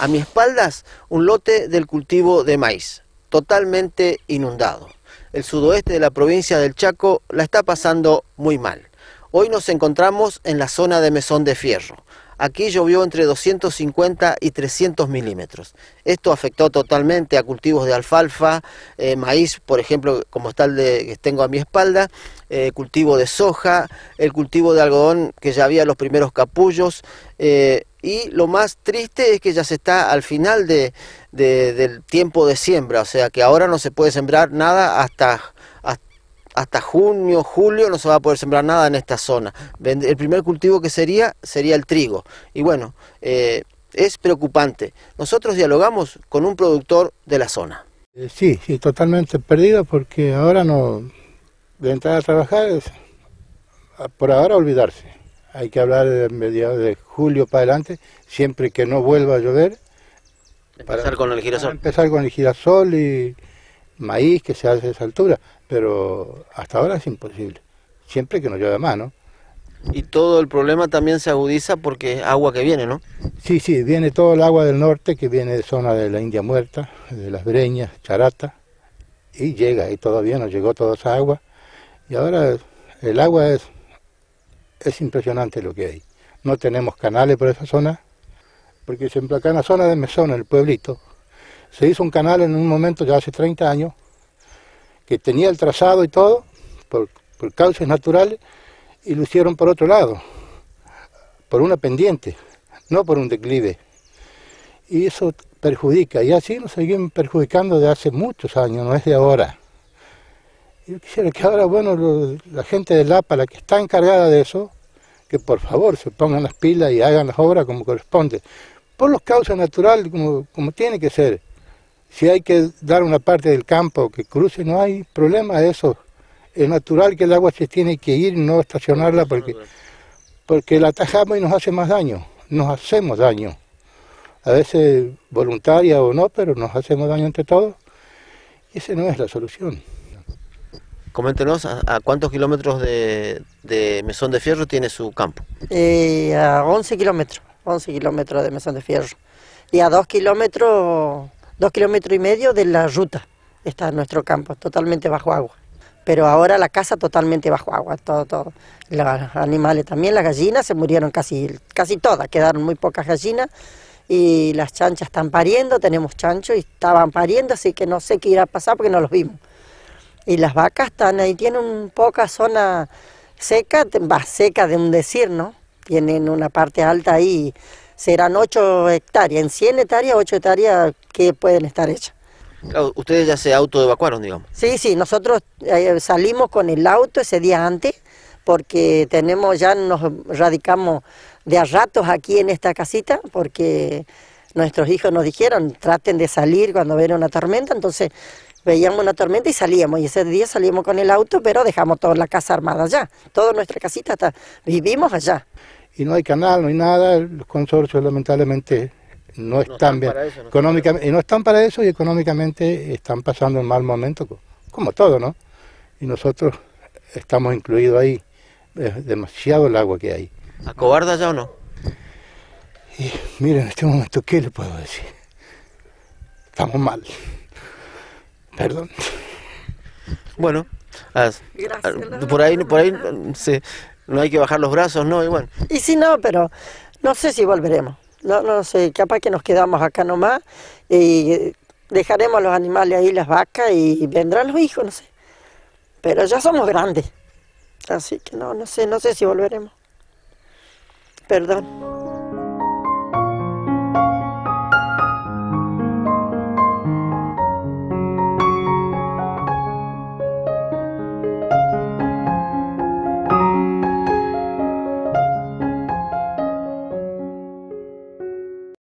a mi espaldas un lote del cultivo de maíz, totalmente inundado. El sudoeste de la provincia del Chaco la está pasando muy mal. Hoy nos encontramos en la zona de Mesón de Fierro. Aquí llovió entre 250 y 300 milímetros. Esto afectó totalmente a cultivos de alfalfa, eh, maíz, por ejemplo, como está el de, que tengo a mi espalda, eh, cultivo de soja, el cultivo de algodón que ya había los primeros capullos. Eh, y lo más triste es que ya se está al final del tiempo de siembra, o sea que ahora no se puede sembrar nada hasta, hasta, junio, julio no se va a poder sembrar nada en esta zona. El primer cultivo que sería sería el trigo. Y bueno, eh, es preocupante. Nosotros dialogamos con un productor de la zona. Eh, sí, sí, totalmente perdido porque ahora no, de entrar a trabajar es por ahora olvidarse hay que hablar de mediados de julio para adelante, siempre que no vuelva a llover. Empezar con el girasol. Empezar con el girasol y maíz que se hace a esa altura, pero hasta ahora es imposible, siempre que no llueve más, ¿no? Y todo el problema también se agudiza porque es agua que viene, ¿no? Sí, sí, viene todo el agua del norte que viene de zona de la India Muerta, de las Breñas, Charata, y llega, y todavía no llegó toda esa agua. Y ahora el agua es es impresionante lo que hay. No tenemos canales por esa zona, porque siempre acá en la zona de Mesón, en el pueblito, se hizo un canal en un momento, ya hace 30 años, que tenía el trazado y todo, por, causas cauces naturales, y lo hicieron por otro lado, por una pendiente, no por un declive. Y eso perjudica, y así nos seguimos perjudicando de hace muchos años, no es de ahora. Yo quisiera que ahora, bueno, la gente de LAPA, la que está encargada de eso, que por favor se pongan las pilas y hagan las obras como corresponde, por los causas naturales, como, tiene que ser. Si hay que dar una parte del campo que cruce, no hay problema de eso. Es natural que el agua se tiene que ir, no estacionarla, porque, porque la atajamos y nos hace más daño, nos hacemos daño. A veces voluntaria o no, pero nos hacemos daño entre todos. Y esa no es la solución. Coméntenos a, cuántos kilómetros de, Mesón de Fierro tiene su campo. Eh, a 11 kilómetros, 11 kilómetros de Mesón de Fierro. Y a 2 kilómetros, 2 kilómetros y medio de la ruta está nuestro campo, totalmente bajo agua. Pero ahora la casa totalmente bajo agua, todo, todo. Los animales también, las gallinas se murieron casi, casi todas, quedaron muy pocas gallinas y las chanchas están pariendo, tenemos chanchos y estaban pariendo, así que no sé qué irá a pasar porque no los vimos. Y las vacas están ahí, tienen poca zona seca, va seca de un decir, ¿no? Tienen una parte alta ahí, serán 8 hectáreas, en 100 hectáreas, 8 hectáreas que pueden estar hechas. ustedes ya se auto evacuaron, digamos. Sí, sí, nosotros eh, salimos con el auto ese día antes, porque tenemos, ya nos radicamos de a ratos aquí en esta casita, porque nuestros hijos nos dijeron, traten de salir cuando ven una tormenta, entonces veíamos una tormenta y salíamos. Y ese día salimos con el auto, pero dejamos toda la casa armada allá. Toda nuestra casita está, vivimos allá. Y no hay canal, no hay nada, los consorcios lamentablemente no, están, bien. económicamente, y no están para eso y económicamente están pasando un mal momento, como todo, ¿no? Y nosotros estamos incluidos ahí. Es demasiado el agua que hay. Cobarda ya o no? Y miren, en este momento, ¿qué le puedo decir? Estamos mal. Perdón. Bueno, por ahí, por ahí no hay que bajar los brazos, ¿no? Y Y si no, pero no sé si volveremos. No, no sé, capaz que nos quedamos acá nomás y dejaremos los animales ahí, las vacas, y vendrán los hijos, no sé. Pero ya somos grandes. Así que no, no sé, no sé si volveremos. Perdón.